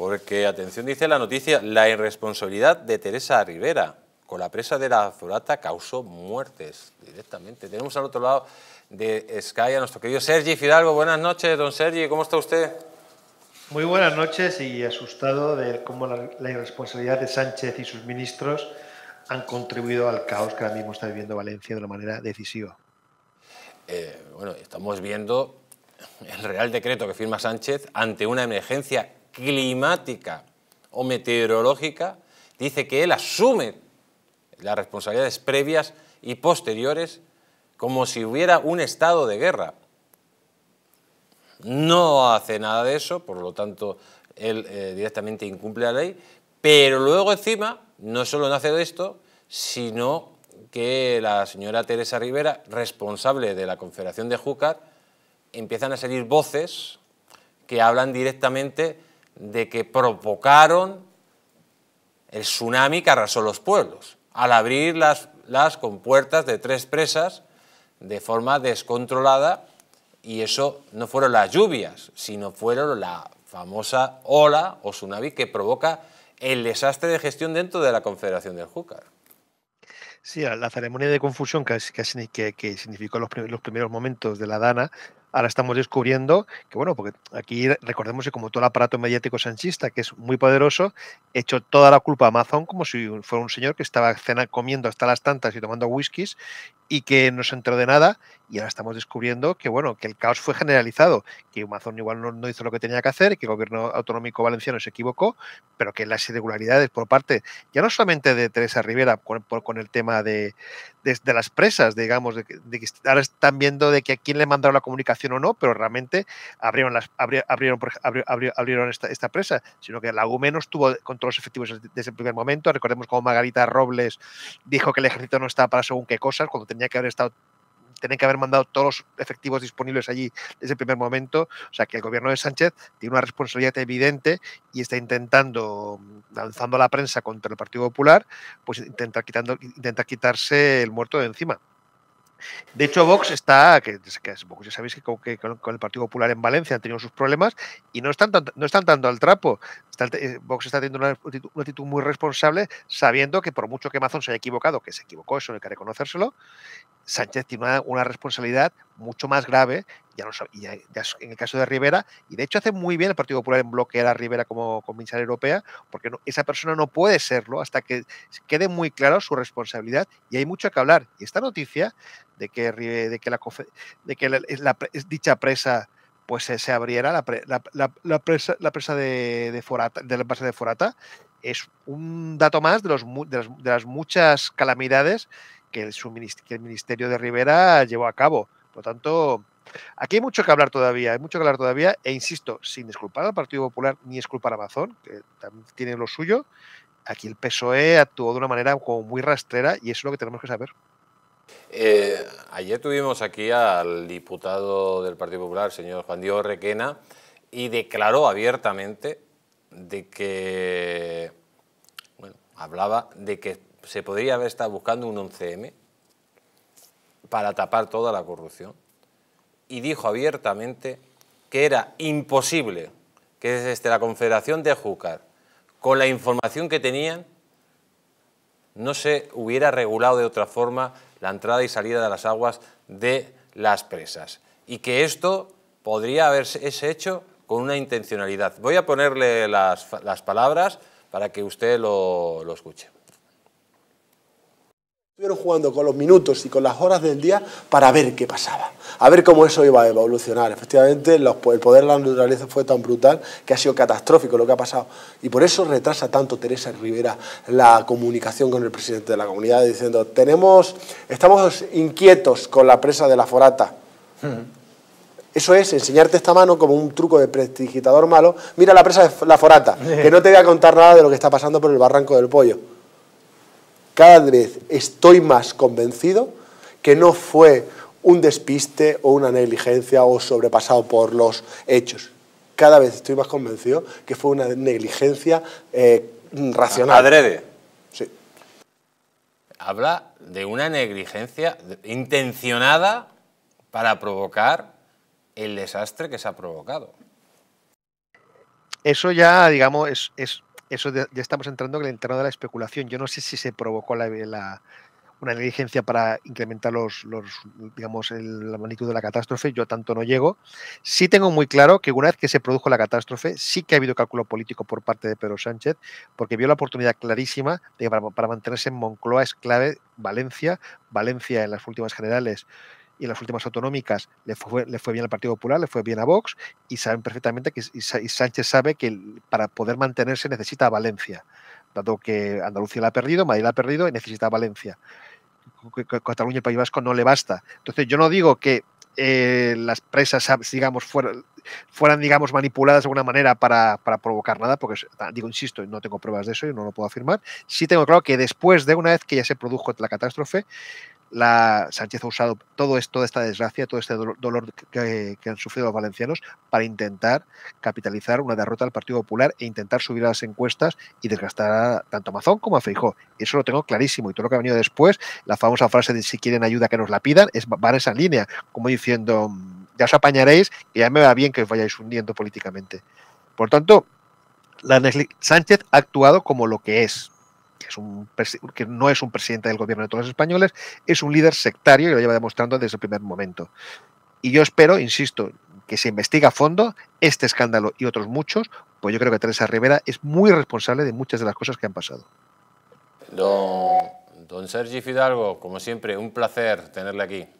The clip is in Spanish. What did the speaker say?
Porque, atención, dice la noticia, la irresponsabilidad de Teresa Rivera con la presa de la Zurata causó muertes directamente. Tenemos al otro lado de Sky a nuestro querido Sergi Fidalgo. Buenas noches, don Sergi, ¿cómo está usted? Muy buenas noches y asustado de cómo la, irresponsabilidad de Sánchez y sus ministros han contribuido al caos que ahora mismo está viviendo Valencia de una manera decisiva. Eh, bueno, estamos viendo el Real Decreto que firma Sánchez ante una emergencia climática o meteorológica, dice que él asume las responsabilidades previas y posteriores como si hubiera un estado de guerra. No hace nada de eso, por lo tanto, él eh, directamente incumple la ley, pero luego encima no solo nace de esto, sino que la señora Teresa Rivera, responsable de la Confederación de Júcar, empiezan a salir voces que hablan directamente de que provocaron el tsunami que arrasó los pueblos, al abrir las, compuertas de tres presas de forma descontrolada y eso no fueron las lluvias, sino fueron la famosa ola o tsunami que provoca el desastre de gestión dentro de la Confederación del Júcar. Sí, la ceremonia de confusión que, significó los, los, primeros momentos de la Dana ahora estamos descubriendo que, bueno, porque aquí recordemos que como todo el aparato mediático sanchista, que es muy poderoso, echó toda la culpa a Amazon como si fuera un señor que estaba cena, comiendo hasta las tantas y tomando whiskies y que no se enteró de nada. Y ahora estamos descubriendo que, bueno, que el caos fue generalizado, que Amazon igual no, hizo lo que tenía que hacer, que el gobierno autonómico valenciano se equivocó, pero que las irregularidades por parte, ya no solamente de Teresa Rivera, con, con el tema de, de, las presas, digamos, de, que ahora están viendo de que a quién le mandaron la comunicación o no, pero realmente abrieron, las, abrieron, abrieron, esta, esta, presa, sino que la UME no estuvo con todos los efectivos desde el primer momento. Recordemos cómo Margarita Robles dijo que el ejército no estaba para según qué cosas cuando tenía que haber estado tienen que haber mandado todos los efectivos disponibles allí desde el primer momento. O sea que el gobierno de Sánchez tiene una responsabilidad evidente y está intentando, mm, lanzando la prensa contra el Partido Popular, pues intentar, quitando, quitarse el muerto de encima. De hecho, Vox está, que, ya sabéis que, con, el Partido Popular en Valencia han tenido sus problemas y no están, no están dando al trapo. Box eh, Vox está teniendo una, actitud, muy responsable, sabiendo que por mucho que Amazon se haya equivocado, que se equivocó, eso hay que reconocérselo, Sánchez tiene una, responsabilidad mucho más grave, ya, en el caso de Rivera, y de hecho hace muy bien el Partido Popular en bloquear a Rivera como comisaria europea, porque esa persona no puede serlo hasta que quede muy claro su responsabilidad, y hay mucho que hablar. Y esta noticia de que, de que, la, de que dicha presa pues se, abriera la, la, presa, la presa de, Forata, de la base de Forata. Es un dato más de, los, de, las, muchas calamidades que el, el Ministerio de Rivera llevó a cabo. Por lo tanto, Aquí hay mucho que hablar todavía, hay mucho que hablar todavía, e insisto, sin disculpar al Partido Popular ni disculpar a Amazon, que también tiene lo suyo, aquí el PSOE actuó de una manera como muy rastrera y eso es lo que tenemos que saber. Eh, ayer tuvimos aquí al diputado del Partido Popular, señor Juan Diego Requena, y declaró abiertamente de que, bueno, hablaba de que se podría haber estado buscando un 11M para tapar toda la corrupción. Y dijo abiertamente que era imposible que desde la Confederación de Júcar, con la información que tenían, no se hubiera regulado de otra forma la entrada y salida de las aguas de las presas. Y que esto podría haberse hecho con una intencionalidad. Voy a ponerle las, palabras para que usted lo escuche. Estuvieron jugando con los minutos y con las horas del día para ver qué pasaba, a ver cómo eso iba a evolucionar. Efectivamente, el poder de la naturaleza fue tan brutal que ha sido catastrófico lo que ha pasado. Y por eso retrasa tanto Teresa Rivera la comunicación con el presidente de la comunidad diciendo, tenemos, estamos inquietos con la presa de la forata. Hmm. Eso es enseñarte esta mano como un truco de prestigitador malo. Mira la presa de la forata, que no te voy a contar nada de lo que está pasando por el barranco del pollo cada vez estoy más convencido que no fue un despiste o una negligencia o sobrepasado por los hechos. Cada vez estoy más convencido que fue una negligencia eh, racional. Adrede. Sí. Habla de una negligencia intencionada para provocar el desastre que se ha provocado. Eso ya, digamos, es eso ya estamos entrando en el entorno de la especulación. Yo no sé si se provocó una negligencia para incrementar los, digamos, la magnitud de la catástrofe. Yo tanto no llego. Sí tengo muy claro que una vez que se produjo la catástrofe, sí que ha habido cálculo político por parte de Pedro Sánchez, porque vio la oportunidad clarísima de para mantenerse en Moncloa es clave Valencia, Valencia en las últimas generales y en las últimas autonómicas le fue, bien al Partido Popular, le fue bien a Vox y saben perfectamente que Sánchez sabe que para poder mantenerse necesita Valencia, dado que Andalucía la ha perdido, Madrid la ha perdido y necesita Valencia. Cataluña y País Vasco no le basta. Entonces yo no digo que eh, las presas, ah, digamos, fueran, fueran, digamos, manipuladas de alguna manera para, para, provocar nada, porque, ah, digo, insisto, no tengo pruebas de eso y no lo puedo afirmar. Sí tengo claro que después de una vez que ya se produjo la catástrofe, Sánchez ha usado todo esto, toda esta desgracia, todo este dolor que, han sufrido los valencianos para intentar capitalizar una derrota del Partido Popular e intentar subir a las encuestas y desgastar tanto a Mazón como a Feijó. Eso lo tengo clarísimo. Y todo lo que ha venido después, la famosa frase de si quieren ayuda que nos la pidan, es, va en esa línea, como diciendo, ya os apañaréis, y ya me va bien que os vayáis hundiendo políticamente. Por tanto, Sánchez ha actuado como lo que es, que, es un, que no es un presidente del gobierno de todos los españoles, es un líder sectario y lo lleva demostrando desde el primer momento. Y yo espero, insisto, que se investigue a fondo este escándalo y otros muchos, pues yo creo que Teresa Rivera es muy responsable de muchas de las cosas que han pasado. Don, don Sergi Fidalgo, como siempre, un placer tenerle aquí.